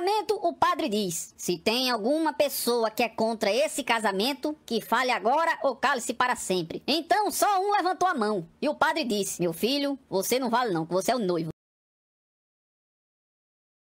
casamento, o padre diz: Se tem alguma pessoa que é contra esse casamento, que fale agora ou cale-se para sempre. Então só um levantou a mão e o padre disse: Meu filho, você não vale não, que você é o noivo.